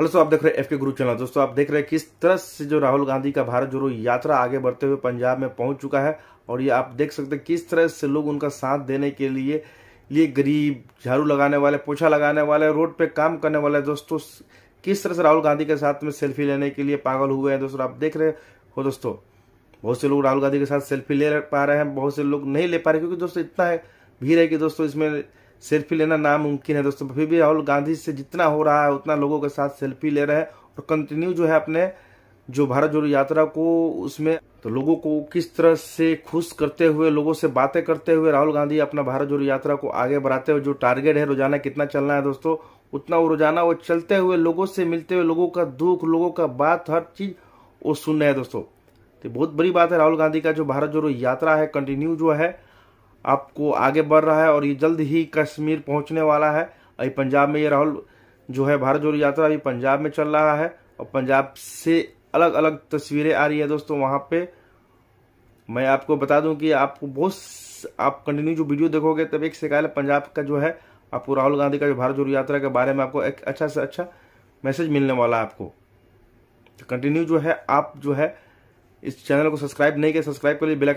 hello सो आप देख रहे हैं एफ के गुरु चैनल दोस्तों आप देख रहे हैं किस तरह से जो राहुल गांधी का भारत जोड़ो यात्रा आगे बढ़ते हुए पंजाब में पहुंच चुका है और ये आप देख सकते हैं किस तरह से लोग उनका साथ देने के लिए लिए गरीब झाड़ू लगाने वाले पोछा लगाने वाले रोड पे काम करने वाले दोस्तों किस तरह से राहुल गांधी के साथ में सेल्फी लेने के लिए पागल हुए हैं दोस्तों आप देख रहे हो दोस्तों बहुत से लोग राहुल गांधी के साथ सेल्फी ले पा रहे हैं बहुत से लोग नहीं ले पा रहे क्योंकि दोस्तों इतना भीड़ है कि दोस्तों इसमें सेल्फी लेना नामुमकिन है दोस्तों फिर भी राहुल गांधी से जितना हो रहा है उतना लोगों के साथ सेल्फी ले रहे हैं और कंटिन्यू जो है अपने जो भारत जोड़ो यात्रा को उसमें तो लोगों को किस तरह से खुश करते हुए लोगों से बातें करते हुए राहुल गांधी अपना भारत जोड़ो यात्रा को आगे बढ़ाते हुए जो टारगेट है रोजाना कितना चलना है दोस्तों उतना वो रोजाना वो चलते हुए लोगों से मिलते हुए लोगों का दुख लोगों का बात हर चीज वो सुन रहे हैं दोस्तों तो बहुत बड़ी बात है राहुल गांधी का जो भारत जोड़ो यात्रा है कंटिन्यू जो है आपको आगे बढ़ रहा है और ये जल्द ही कश्मीर पहुंचने वाला है अभी पंजाब में ये राहुल जो है भारत जोड़ो यात्रा अभी पंजाब में चल रहा है और पंजाब से अलग अलग तस्वीरें आ रही है दोस्तों वहाँ पे मैं आपको बता दूं कि आपको बहुत आप कंटिन्यू जो वीडियो देखोगे तब एक से पंजाब का जो है आपको राहुल गांधी का जो भारत जोड़ो यात्रा के बारे में आपको एक अच्छा से अच्छा मैसेज मिलने वाला है आपको तो कंटिन्यू जो है आप जो है इस चैनल को सब्सक्राइब नहीं किया सब्सक्राइब कर लिए बेलाइकन